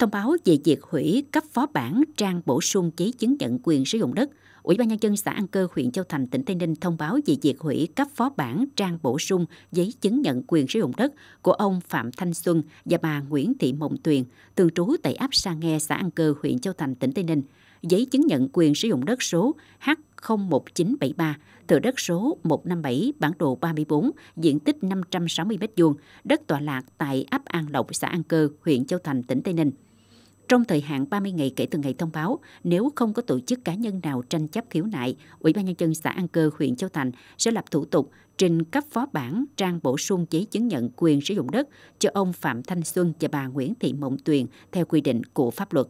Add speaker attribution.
Speaker 1: thông báo về việc hủy cấp phó bản trang bổ sung giấy chứng nhận quyền sử dụng đất. Ủy ban nhân dân xã An Cơ, huyện Châu Thành, tỉnh Tây Ninh thông báo về việc hủy cấp phó bản trang bổ sung giấy chứng nhận quyền sử dụng đất của ông Phạm Thanh Xuân và bà Nguyễn Thị Mộng Tuyền, thường trú tại ấp Sa Nghe, xã An Cơ, huyện Châu Thành, tỉnh Tây Ninh. Giấy chứng nhận quyền sử dụng đất số H 01973, thửa đất số 157, bản đồ 34, diện tích 560 m2, đất tọa lạc tại ấp An Lộc, xã An Cơ, huyện Châu Thành, tỉnh Tây Ninh. Trong thời hạn 30 ngày kể từ ngày thông báo, nếu không có tổ chức cá nhân nào tranh chấp khiếu nại, Ủy ban Nhân dân xã An Cơ, huyện Châu Thành sẽ lập thủ tục trình cấp phó bản trang bổ sung giấy chứng nhận quyền sử dụng đất cho ông Phạm Thanh Xuân và bà Nguyễn Thị Mộng Tuyền theo quy định của pháp luật.